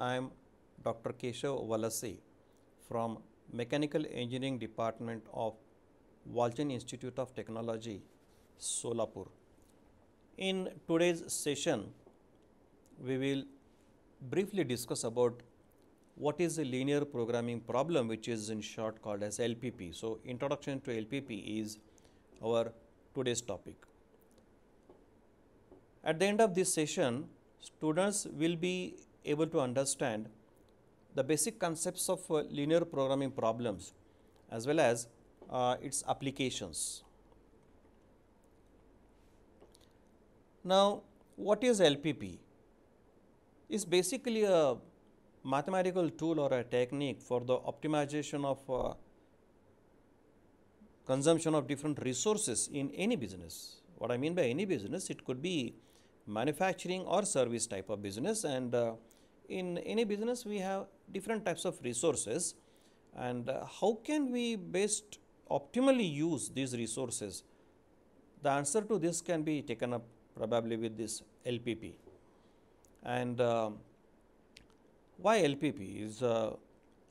I am Dr. Keshav Valase from Mechanical Engineering Department of Walchan Institute of Technology, Solapur. In today's session, we will briefly discuss about what is a linear programming problem which is in short called as LPP. So, introduction to LPP is our today's topic. At the end of this session, students will be able to understand the basic concepts of uh, linear programming problems as well as uh, its applications. Now, what is LPP? It's basically a mathematical tool or a technique for the optimization of uh, consumption of different resources in any business. What I mean by any business, it could be manufacturing or service type of business and uh, in any business we have different types of resources and uh, how can we best optimally use these resources? The answer to this can be taken up probably with this LPP. And uh, why LPP is uh,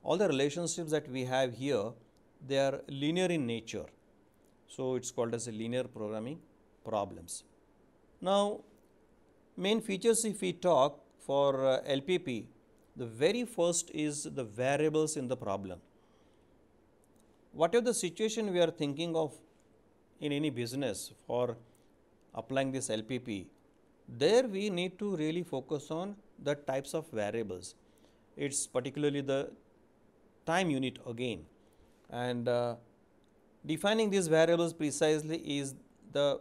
all the relationships that we have here, they are linear in nature. So, it is called as linear programming problems. Now, main features if we talk for uh, LPP, the very first is the variables in the problem. Whatever the situation we are thinking of in any business for applying this LPP, there we need to really focus on the types of variables. It's particularly the time unit again and uh, defining these variables precisely is the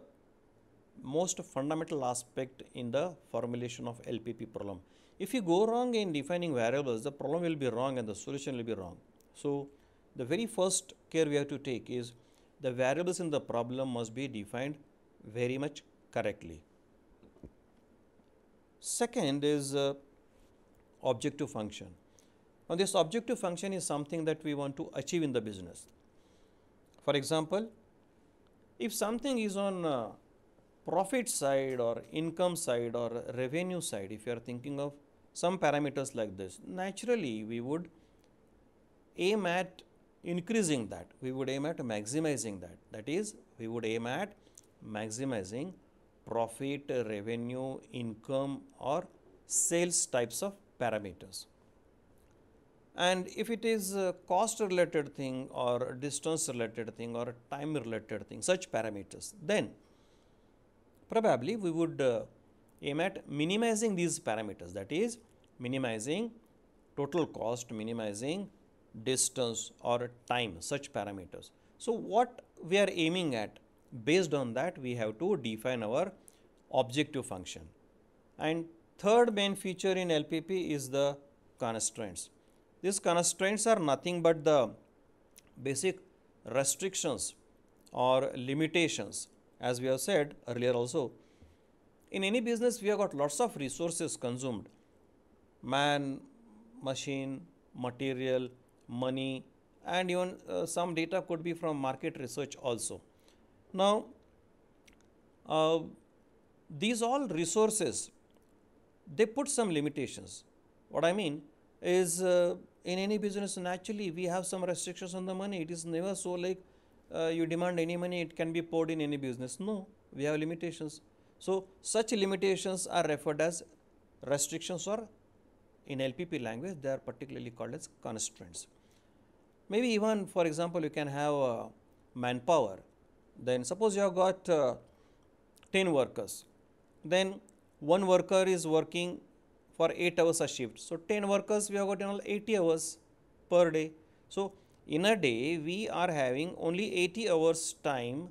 most fundamental aspect in the formulation of LPP problem. If you go wrong in defining variables, the problem will be wrong and the solution will be wrong. So, the very first care we have to take is the variables in the problem must be defined very much correctly. Second is uh, objective function. Now, this objective function is something that we want to achieve in the business. For example, if something is on uh, profit side or income side or revenue side, if you are thinking of some parameters like this, naturally we would aim at increasing that, we would aim at maximizing that. That is, we would aim at maximizing profit, revenue, income or sales types of parameters. And if it is cost related thing or distance related thing or time related thing, such parameters, then probably we would uh, aim at minimizing these parameters that is minimizing total cost, minimizing distance or time such parameters. So, what we are aiming at based on that we have to define our objective function. And third main feature in LPP is the constraints. These constraints are nothing but the basic restrictions or limitations as we have said earlier also. In any business, we have got lots of resources consumed man, machine, material, money, and even uh, some data could be from market research also. Now, uh, these all resources, they put some limitations. What I mean is, uh, in any business, naturally, we have some restrictions on the money. It is never so like uh, you demand any money, it can be poured in any business. No, we have limitations. So, such limitations are referred as restrictions or in LPP language they are particularly called as constraints. Maybe even for example, you can have uh, manpower, then suppose you have got uh, 10 workers, then one worker is working for 8 hours a shift. So, 10 workers we have got in 80 hours per day. So, in a day we are having only 80 hours time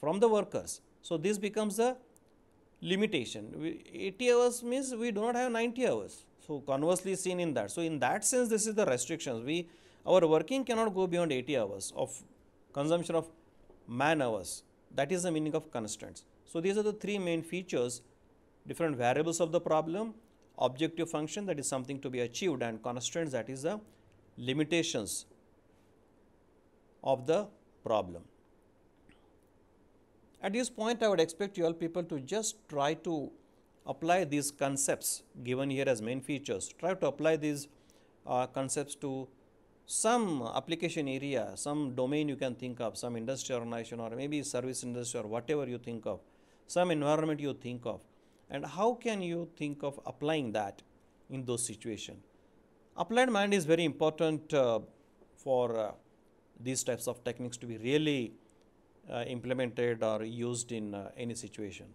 from the workers. So, this becomes a limitation. We, 80 hours means we do not have 90 hours. So, conversely seen in that. So, in that sense this is the restrictions. We our working cannot go beyond 80 hours of consumption of man hours. That is the meaning of constraints. So, these are the three main features different variables of the problem, objective function that is something to be achieved and constraints that is the limitations of the problem. At this point, I would expect you all people to just try to apply these concepts given here as main features. Try to apply these uh, concepts to some application area, some domain you can think of, some industry organization or maybe service industry or whatever you think of, some environment you think of and how can you think of applying that in those situations. Applied mind is very important uh, for uh, these types of techniques to be really uh, implemented or used in uh, any situation.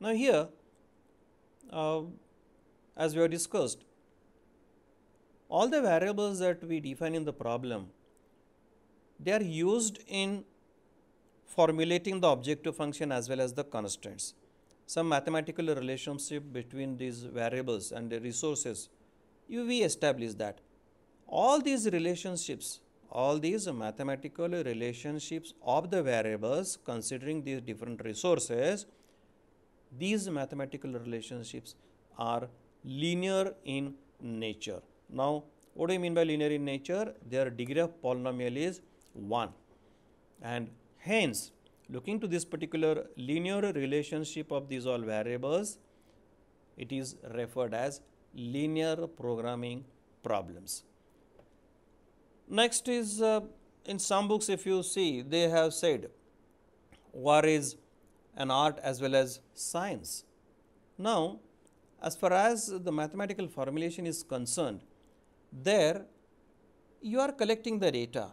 Now here, uh, as we have discussed, all the variables that we define in the problem, they are used in formulating the objective function as well as the constraints. Some mathematical relationship between these variables and the resources you, we establish that. All these relationships, all these mathematical relationships of the variables considering these different resources, these mathematical relationships are linear in nature. Now, what do you mean by linear in nature? Their degree of polynomial is 1 and hence looking to this particular linear relationship of these all variables, it is referred as linear programming problems. Next is uh, in some books if you see they have said war is an art as well as science. Now, as far as the mathematical formulation is concerned, there you are collecting the data.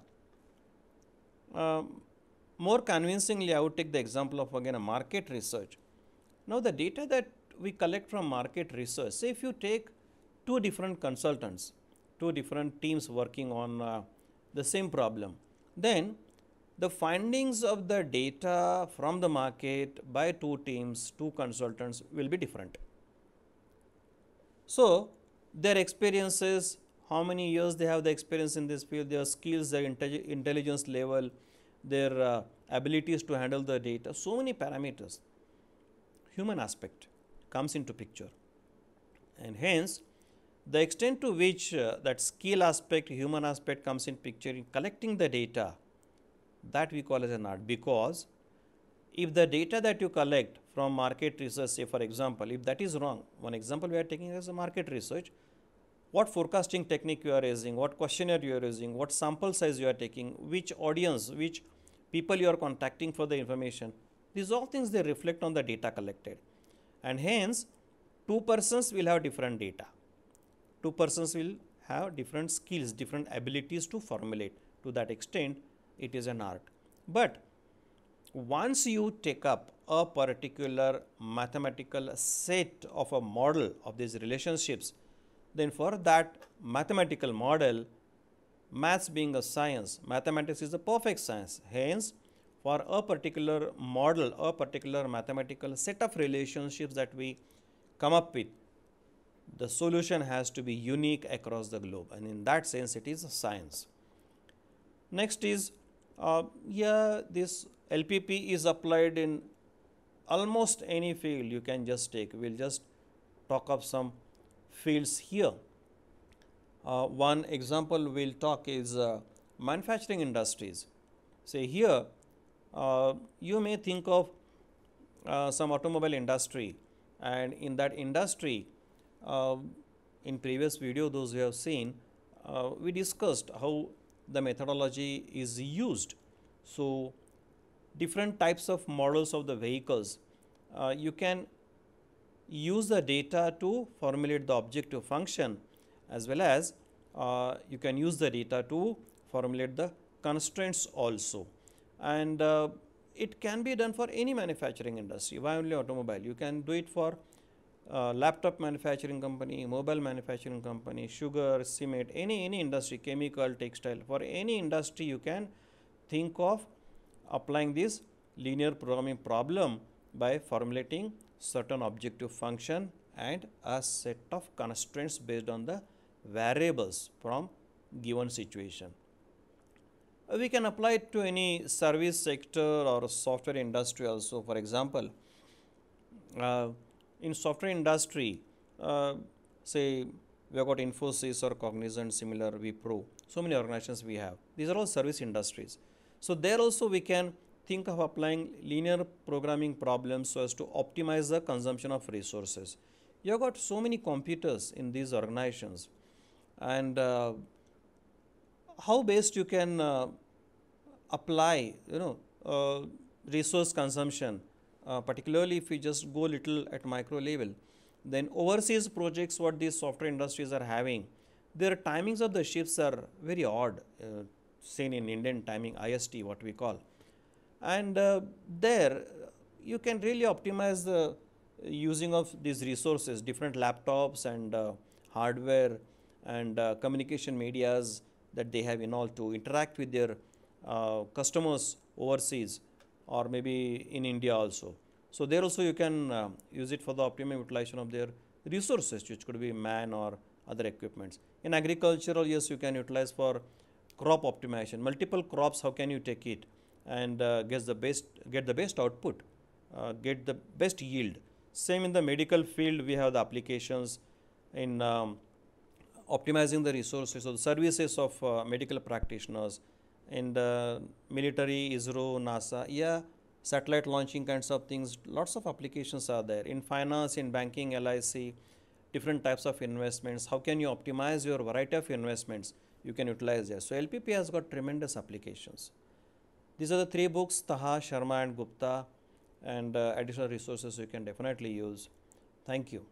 Um, more convincingly, I would take the example of again a market research. Now, the data that we collect from market research, say if you take two different consultants, two different teams working on uh, the same problem, then the findings of the data from the market by two teams, two consultants will be different. So, their experiences, how many years they have the experience in this field, their skills, their intelligence level, their uh, abilities to handle the data, so many parameters, human aspect comes into picture. And hence, the extent to which uh, that skill aspect, human aspect comes in picture in collecting the data, that we call as an art because if the data that you collect from market research, say for example, if that is wrong, one example we are taking is a market research, what forecasting technique you are using, what questionnaire you are using, what sample size you are taking, which audience, which people you are contacting for the information, these all things they reflect on the data collected and hence two persons will have different data. Two persons will have different skills, different abilities to formulate. To that extent, it is an art. But once you take up a particular mathematical set of a model of these relationships, then for that mathematical model, maths being a science, mathematics is a perfect science. Hence, for a particular model, a particular mathematical set of relationships that we come up with, the solution has to be unique across the globe and in that sense it is science. Next is, uh, yeah, this LPP is applied in almost any field you can just take. We will just talk of some fields here. Uh, one example we will talk is uh, manufacturing industries. Say here uh, you may think of uh, some automobile industry and in that industry uh, in previous video those who have seen we discussed how the methodology is used. So, different types of models of the vehicles. Uh, you can use the data to formulate the objective function as well as uh, you can use the data to formulate the constraints also and uh, it can be done for any manufacturing industry why only automobile you can do it for uh, laptop manufacturing company mobile manufacturing company sugar cement any any industry chemical textile for any industry you can think of applying this linear programming problem by formulating certain objective function and a set of constraints based on the variables from given situation we can apply it to any service sector or software industry also. For example, uh, in software industry, uh, say we have got Infosys or Cognizant, similar Wipro, so many organizations we have. These are all service industries. So, there also we can think of applying linear programming problems so as to optimize the consumption of resources. You have got so many computers in these organizations and uh, how best you can uh, apply you know uh, resource consumption uh, particularly if we just go little at micro level then overseas projects what these software industries are having their timings of the ships are very odd uh, seen in indian timing ist what we call and uh, there you can really optimize the using of these resources different laptops and uh, hardware and communication medias that they have in all to interact with their uh, customers overseas or maybe in India also. So, there also you can uh, use it for the optimum utilization of their resources which could be man or other equipments. In agricultural, yes, you can utilize for crop optimization, multiple crops, how can you take it and uh, get the best, get the best output, uh, get the best yield. Same in the medical field, we have the applications in um, optimizing the resources so the services of uh, medical practitioners in the uh, military, ISRO, NASA, yeah, satellite launching kinds of things, lots of applications are there. In finance, in banking, LIC, different types of investments, how can you optimize your variety of investments you can utilize there. So, LPP has got tremendous applications. These are the three books, Taha, Sharma and Gupta and uh, additional resources you can definitely use. Thank you.